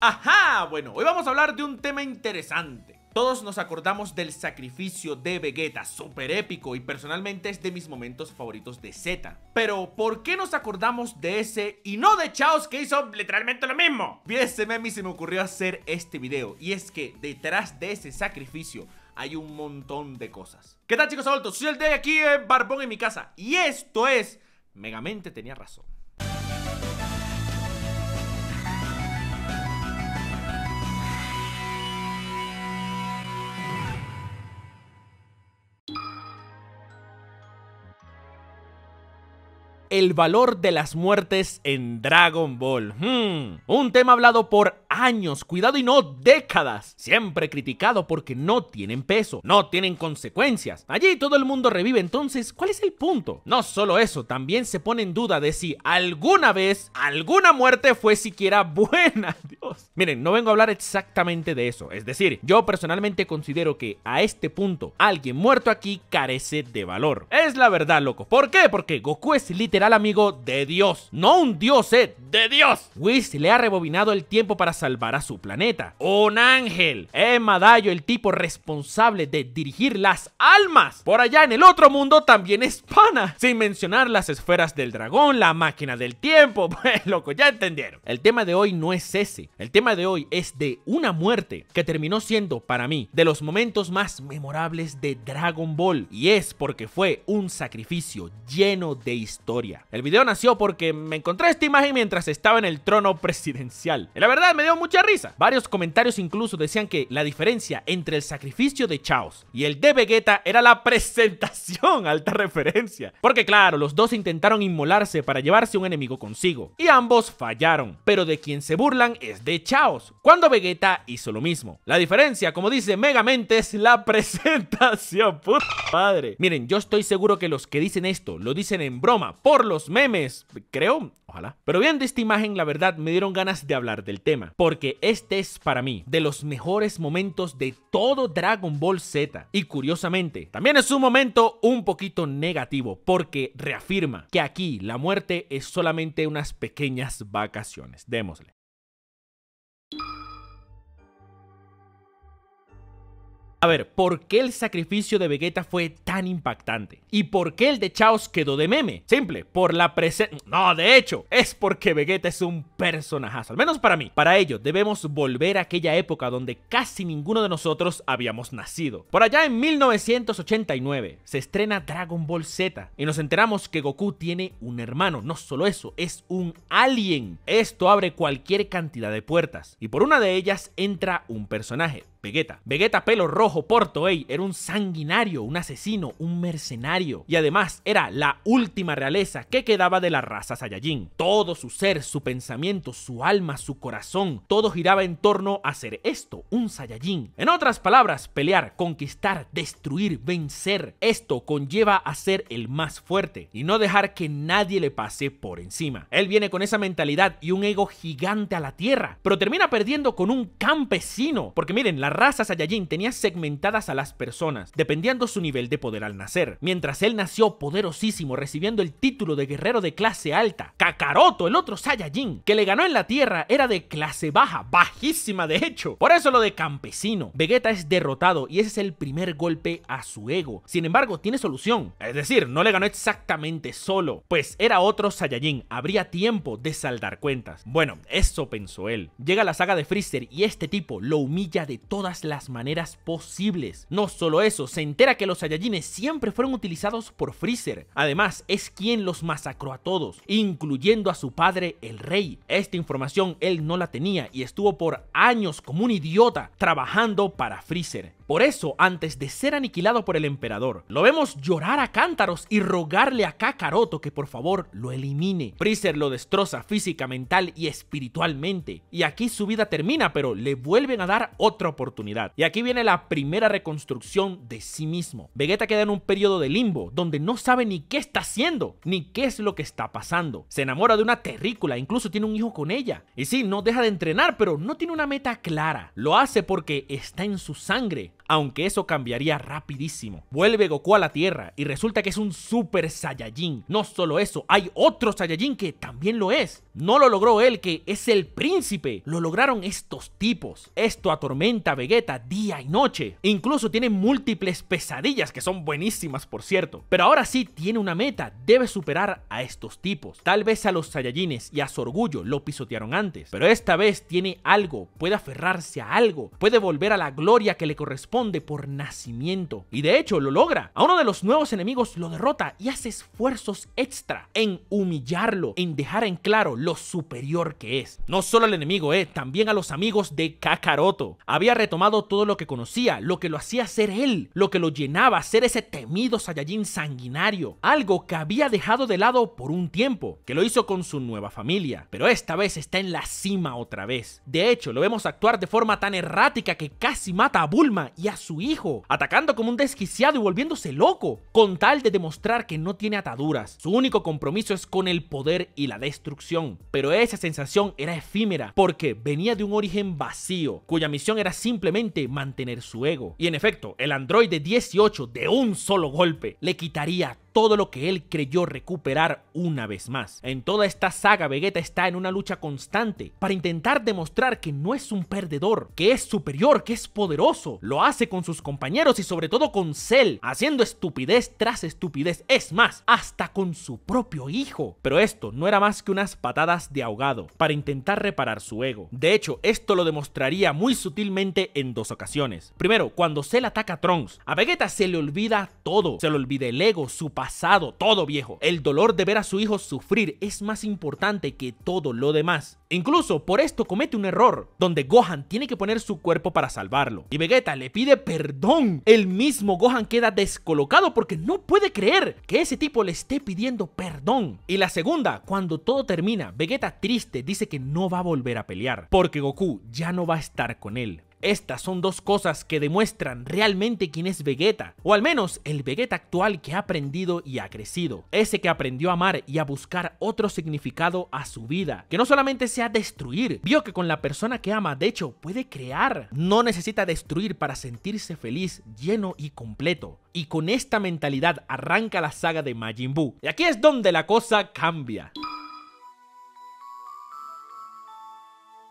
¡Ajá! Bueno, hoy vamos a hablar de un tema interesante. Todos nos acordamos del sacrificio de Vegeta, súper épico y personalmente es de mis momentos favoritos de Z. Pero, ¿por qué nos acordamos de ese y no de Chaos que hizo literalmente lo mismo? Bien, se me ocurrió hacer este video y es que detrás de ese sacrificio hay un montón de cosas. ¿Qué tal chicos adultos? Soy el de aquí en Barbón en mi casa y esto es... Megamente tenía razón. el valor de las muertes en Dragon Ball. Hmm. Un tema hablado por años, cuidado y no décadas, siempre criticado porque no tienen peso, no tienen consecuencias. Allí todo el mundo revive, entonces, ¿cuál es el punto? No solo eso, también se pone en duda de si alguna vez alguna muerte fue siquiera buena. Dios. Miren, no vengo a hablar exactamente de eso, es decir, yo personalmente considero que a este punto alguien muerto aquí carece de valor. Es la verdad, loco. ¿Por qué? Porque Goku es literal amigo de Dios, no un dios, eh, de Dios. Whis le ha rebobinado el tiempo para salvar a su planeta. Un ángel. Es Madayo el tipo responsable de dirigir las almas. Por allá en el otro mundo también es pana. Sin mencionar las esferas del dragón, la máquina del tiempo. Pues loco, ya entendieron. El tema de hoy no es ese. El tema de hoy es de una muerte que terminó siendo para mí de los momentos más memorables de Dragon Ball. Y es porque fue un sacrificio lleno de historia. El video nació porque me encontré esta imagen mientras estaba en el trono presidencial. Y la verdad me mucha risa. Varios comentarios incluso decían que la diferencia entre el sacrificio de Chaos y el de Vegeta era la presentación, alta referencia. Porque claro, los dos intentaron inmolarse para llevarse un enemigo consigo, y ambos fallaron, pero de quien se burlan es de Chaos, cuando Vegeta hizo lo mismo. La diferencia, como dice Megamente, es la presentación, puta padre Miren, yo estoy seguro que los que dicen esto lo dicen en broma, por los memes, creo, Ojalá. Pero viendo esta imagen, la verdad, me dieron ganas de hablar del tema, porque este es para mí de los mejores momentos de todo Dragon Ball Z. Y curiosamente, también es un momento un poquito negativo, porque reafirma que aquí la muerte es solamente unas pequeñas vacaciones. Démosle. A ver, ¿por qué el sacrificio de Vegeta fue tan impactante? ¿Y por qué el de Chaos quedó de meme? Simple, por la presencia... No, de hecho, es porque Vegeta es un personajazo, al menos para mí. Para ello, debemos volver a aquella época donde casi ninguno de nosotros habíamos nacido. Por allá en 1989 se estrena Dragon Ball Z y nos enteramos que Goku tiene un hermano. No solo eso, es un alien. Esto abre cualquier cantidad de puertas y por una de ellas entra un personaje, Vegeta. Vegeta pelo rojo Porto era un sanguinario, un asesino, un mercenario y además era la última realeza que quedaba de la raza Saiyajin. Todo su ser, su pensamiento, su alma, su corazón, todo giraba en torno a ser esto, un Saiyajin. En otras palabras, pelear, conquistar, destruir, vencer. Esto conlleva a ser el más fuerte y no dejar que nadie le pase por encima. Él viene con esa mentalidad y un ego gigante a la tierra, pero termina perdiendo con un campesino, porque miren, la raza Saiyajin tenía segmentadas a las personas, dependiendo su nivel de poder al nacer. Mientras él nació poderosísimo, recibiendo el título de guerrero de clase alta, Kakaroto, el otro Saiyajin, que le ganó en la Tierra, era de clase baja, bajísima de hecho. Por eso lo de campesino. Vegeta es derrotado y ese es el primer golpe a su ego. Sin embargo, tiene solución. Es decir, no le ganó exactamente solo, pues era otro Saiyajin, habría tiempo de saldar cuentas. Bueno, eso pensó él. Llega la saga de Freezer y este tipo lo humilla de todo todas las maneras posibles. No solo eso, se entera que los Saiyajines siempre fueron utilizados por Freezer. Además, es quien los masacró a todos, incluyendo a su padre, el rey. Esta información él no la tenía y estuvo por años como un idiota trabajando para Freezer. Por eso, antes de ser aniquilado por el emperador, lo vemos llorar a Cántaros y rogarle a Kakaroto que por favor lo elimine. Freezer lo destroza física, mental y espiritualmente. Y aquí su vida termina, pero le vuelven a dar otra oportunidad. Y aquí viene la primera reconstrucción de sí mismo. Vegeta queda en un periodo de limbo, donde no sabe ni qué está haciendo, ni qué es lo que está pasando. Se enamora de una terrícula, incluso tiene un hijo con ella. Y sí, no deja de entrenar, pero no tiene una meta clara. Lo hace porque está en su sangre aunque eso cambiaría rapidísimo. Vuelve Goku a la Tierra y resulta que es un Super Saiyajin. No solo eso, hay otro Saiyajin que también lo es. No lo logró él, que es el príncipe. Lo lograron estos tipos. Esto atormenta a Vegeta día y noche. Incluso tiene múltiples pesadillas que son buenísimas, por cierto. Pero ahora sí tiene una meta. Debe superar a estos tipos. Tal vez a los Saiyajines y a su orgullo lo pisotearon antes. Pero esta vez tiene algo. Puede aferrarse a algo. Puede volver a la gloria que le corresponde por nacimiento. Y de hecho lo logra. A uno de los nuevos enemigos lo derrota y hace esfuerzos extra en humillarlo, en dejar en claro lo lo superior que es. No solo al enemigo, eh, también a los amigos de Kakaroto. Había retomado todo lo que conocía, lo que lo hacía ser él, lo que lo llenaba, ser ese temido Saiyajin sanguinario, algo que había dejado de lado por un tiempo, que lo hizo con su nueva familia, pero esta vez está en la cima otra vez. De hecho, lo vemos actuar de forma tan errática que casi mata a Bulma y a su hijo, atacando como un desquiciado y volviéndose loco, con tal de demostrar que no tiene ataduras. Su único compromiso es con el poder y la destrucción pero esa sensación era efímera porque venía de un origen vacío, cuya misión era simplemente mantener su ego. Y en efecto, el androide 18 de un solo golpe le quitaría todo lo que él creyó recuperar una vez más. En toda esta saga, Vegeta está en una lucha constante para intentar demostrar que no es un perdedor, que es superior, que es poderoso. Lo hace con sus compañeros y sobre todo con Cell, haciendo estupidez tras estupidez, es más, hasta con su propio hijo. Pero esto no era más que unas patadas de ahogado para intentar reparar su ego. De hecho, esto lo demostraría muy sutilmente en dos ocasiones. Primero, cuando Cell ataca a Trunks, a Vegeta se le olvida todo, se le olvida el ego, su pasado pasado, todo viejo. El dolor de ver a su hijo sufrir es más importante que todo lo demás. Incluso por esto comete un error, donde Gohan tiene que poner su cuerpo para salvarlo. Y Vegeta le pide perdón. El mismo Gohan queda descolocado porque no puede creer que ese tipo le esté pidiendo perdón. Y la segunda, cuando todo termina, Vegeta triste dice que no va a volver a pelear, porque Goku ya no va a estar con él. Estas son dos cosas que demuestran realmente quién es Vegeta, o al menos el Vegeta actual que ha aprendido y ha crecido, ese que aprendió a amar y a buscar otro significado a su vida, que no solamente sea destruir, vio que con la persona que ama, de hecho, puede crear, no necesita destruir para sentirse feliz, lleno y completo. Y con esta mentalidad arranca la saga de Majin Buu. Y aquí es donde la cosa cambia.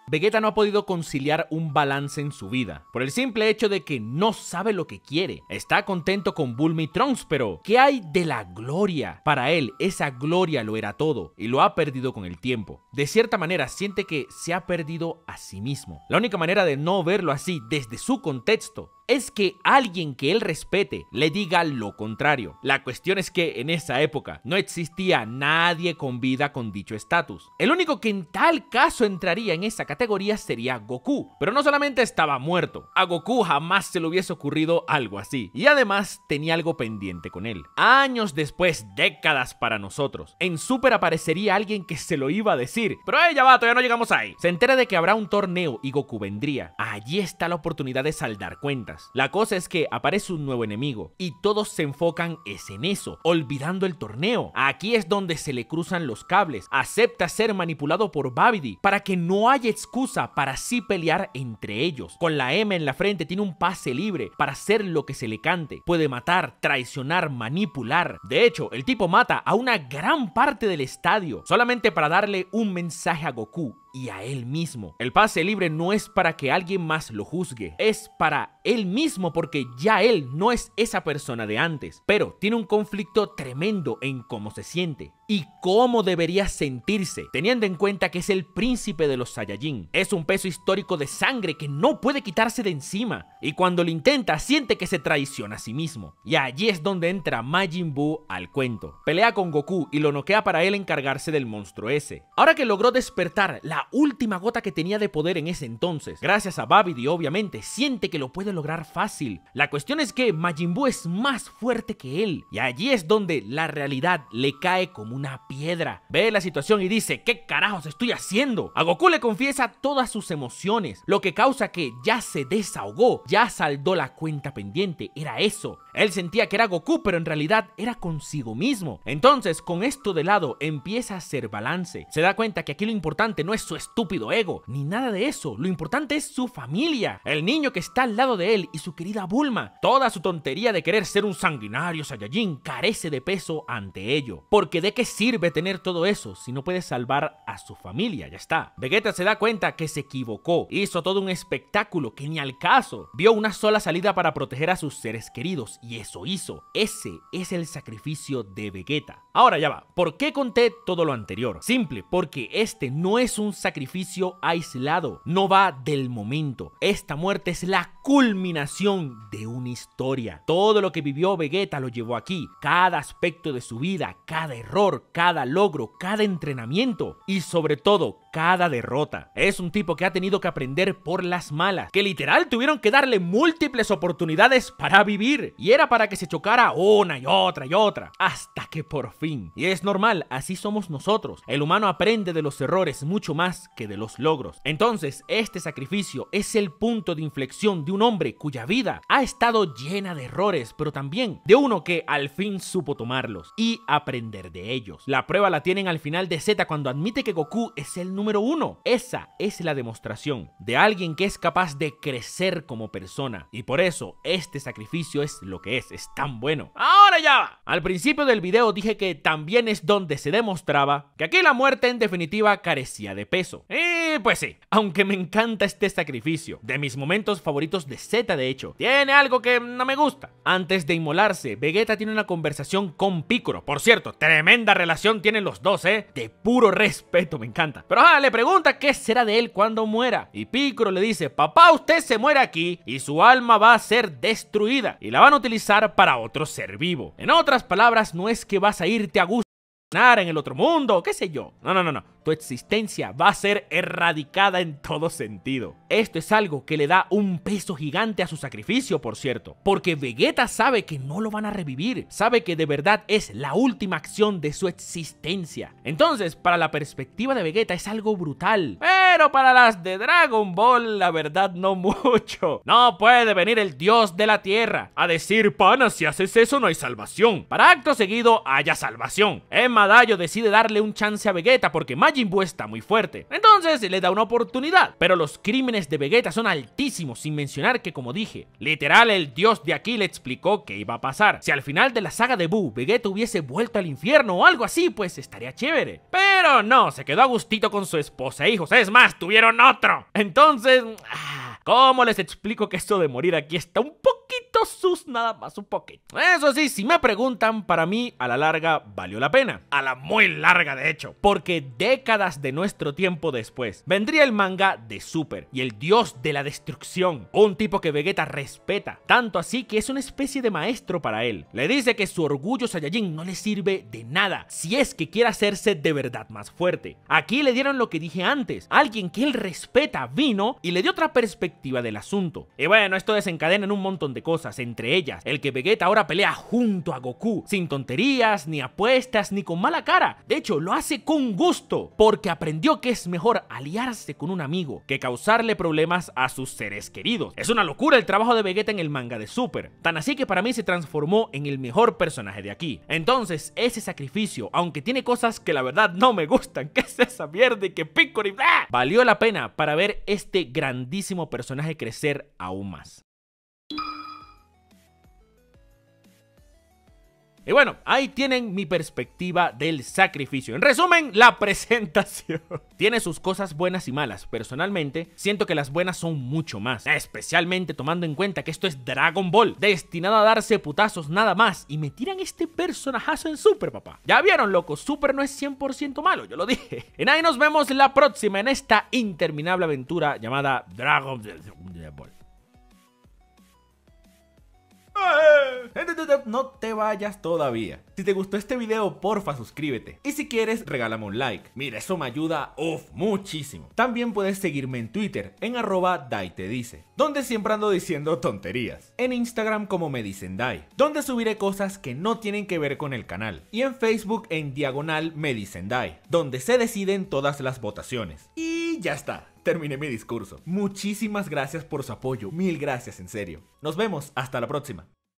Vegeta no ha podido conciliar un balance en su vida, por el simple hecho de que no sabe lo que quiere. Está contento con Bulma y Trunks, pero ¿qué hay de la gloria? Para él, esa gloria lo era todo y lo ha perdido con el tiempo. De cierta manera, siente que se ha perdido a sí mismo. La única manera de no verlo así desde su contexto es que alguien que él respete le diga lo contrario. La cuestión es que en esa época no existía nadie con vida con dicho estatus. El único que en tal caso entraría en esa categoría sería Goku, pero no solamente estaba muerto, a Goku jamás se le hubiese ocurrido algo así, y además tenía algo pendiente con él. Años después, décadas para nosotros, en Super aparecería alguien que se lo iba a decir, pero ya va, todavía no llegamos ahí. Se entera de que habrá un torneo y Goku vendría. Allí está la oportunidad de saldar cuentas. La cosa es que aparece un nuevo enemigo y todos se enfocan es en eso, olvidando el torneo. Aquí es donde se le cruzan los cables. Acepta ser manipulado por Babidi para que no haya excusa para así pelear entre ellos. Con la M en la frente tiene un pase libre para hacer lo que se le cante. Puede matar, traicionar, manipular. De hecho, el tipo mata a una gran parte del estadio solamente para darle un mensaje a Goku y a él mismo. El pase libre no es para que alguien más lo juzgue, es para él mismo porque ya él no es esa persona de antes, pero tiene un conflicto tremendo en cómo se siente y cómo debería sentirse, teniendo en cuenta que es el príncipe de los Saiyajin. Es un peso histórico de sangre que no puede quitarse de encima, y cuando lo intenta siente que se traiciona a sí mismo. Y allí es donde entra Majin Buu al cuento. Pelea con Goku y lo noquea para él encargarse del monstruo ese. Ahora que logró despertar la última gota que tenía de poder en ese entonces, gracias a Babidi obviamente, siente que lo puede lograr fácil. La cuestión es que Majin Buu es más fuerte que él, y allí es donde la realidad le cae como una piedra. Ve la situación y dice, ¿qué carajos estoy haciendo? A Goku le confiesa todas sus emociones, lo que causa que ya se desahogó, ya saldó la cuenta pendiente, era eso. Él sentía que era Goku, pero en realidad era consigo mismo. Entonces, con esto de lado, empieza a hacer balance. Se da cuenta que aquí lo importante no es su estúpido ego, ni nada de eso. Lo importante es su familia, el niño que está al lado de él y su querida Bulma. Toda su tontería de querer ser un sanguinario Saiyajin carece de peso ante ello. Porque de que sirve tener todo eso si no puede salvar a su familia? Ya está. Vegeta se da cuenta que se equivocó, hizo todo un espectáculo que ni al caso. Vio una sola salida para proteger a sus seres queridos y eso hizo. Ese es el sacrificio de Vegeta. Ahora ya va, ¿por qué conté todo lo anterior? Simple, porque este no es un sacrificio aislado, no va del momento. Esta muerte es la culminación de una historia. Todo lo que vivió Vegeta lo llevó aquí, cada aspecto de su vida, cada error, cada logro, cada entrenamiento y sobre todo cada derrota. Es un tipo que ha tenido que aprender por las malas, que literal tuvieron que darle múltiples oportunidades para vivir y era para que se chocara una y otra y otra, hasta que por fin. Y es normal, así somos nosotros. El humano aprende de los errores mucho más que de los logros. Entonces, este sacrificio es el punto de inflexión de un hombre cuya vida ha estado llena de errores, pero también de uno que al fin supo tomarlos y aprender de ellos. La prueba la tienen al final de Z cuando admite que Goku es el número uno. Esa es la demostración de alguien que es capaz de crecer como persona. Y por eso este sacrificio es lo que es, es tan bueno. Ahora ya. Al principio del video dije que también es donde se demostraba que aquí la muerte en definitiva carecía de peso. Y pues sí, aunque me encanta este sacrificio, de mis momentos favoritos de Z de hecho. Tiene algo que no me gusta. Antes de inmolarse, Vegeta tiene una conversación con Piccolo. Por cierto, tremenda relación tienen los dos, ¿eh? De puro respeto, me encanta. Pero ah, le pregunta qué será de él cuando muera. Y Piccolo le dice, papá, usted se muere aquí y su alma va a ser destruida y la van a utilizar para otro ser vivo. En otras palabras, no es que vas a irte a gusto en el otro mundo, qué sé yo. No, no, no, no. Tu existencia va a ser erradicada en todo sentido. Esto es algo que le da un peso gigante a su sacrificio, por cierto. Porque Vegeta sabe que no lo van a revivir. Sabe que de verdad es la última acción de su existencia. Entonces, para la perspectiva de Vegeta es algo brutal. Pero para las de Dragon Ball, la verdad no mucho. No puede venir el dios de la tierra a decir, pana, si haces eso no hay salvación. Para acto seguido, haya salvación. Madayo decide darle un chance a Vegeta porque Majin Buu está muy fuerte. Entonces le da una oportunidad, pero los crímenes de Vegeta son altísimos, sin mencionar que como dije, literal el dios de aquí le explicó qué iba a pasar. Si al final de la saga de Buu Vegeta hubiese vuelto al infierno o algo así, pues estaría chévere. Pero no, se quedó a gustito con su esposa e hijos, es más, tuvieron otro. Entonces, ah, ¿cómo les explico que esto de morir aquí está un poco sus nada más, un poquito. Eso sí, si me preguntan, para mí a la larga valió la pena. A la muy larga, de hecho. Porque décadas de nuestro tiempo después, vendría el manga de Super y el dios de la destrucción. Un tipo que Vegeta respeta, tanto así que es una especie de maestro para él. Le dice que su orgullo Saiyajin no le sirve de nada, si es que quiere hacerse de verdad más fuerte. Aquí le dieron lo que dije antes, alguien que él respeta vino y le dio otra perspectiva del asunto. Y bueno, esto desencadena en un montón de cosas, entre ellas el que Vegeta ahora pelea junto a Goku, sin tonterías, ni apuestas, ni con mala cara. De hecho, lo hace con gusto, porque aprendió que es mejor aliarse con un amigo que causarle problemas a sus seres queridos. Es una locura el trabajo de Vegeta en el manga de Super, tan así que para mí se transformó en el mejor personaje de aquí. Entonces, ese sacrificio, aunque tiene cosas que la verdad no me gustan, que es esa mierda y que Piccolo y bla, valió la pena para ver este grandísimo personaje crecer aún más. Y bueno, ahí tienen mi perspectiva del sacrificio. En resumen, la presentación. Tiene sus cosas buenas y malas. Personalmente, siento que las buenas son mucho más. Especialmente tomando en cuenta que esto es Dragon Ball, destinado a darse putazos nada más. Y me tiran este personajazo en Super, papá. Ya vieron, loco, Super no es 100% malo, yo lo dije. En ahí nos vemos la próxima en esta interminable aventura llamada Dragon Ball. Eh. No te vayas todavía. Si te gustó este video, porfa suscríbete. Y si quieres, regálame un like. Mira, eso me ayuda muchísimo. También puedes seguirme en Twitter, en arroba Dai te dice, donde siempre ando diciendo tonterías. En Instagram como me dicen Dai, donde subiré cosas que no tienen que ver con el canal. Y en Facebook en diagonal me dicen Dai, donde se deciden todas las votaciones. Y y ya está, terminé mi discurso. Muchísimas gracias por su apoyo, mil gracias en serio. Nos vemos, hasta la próxima.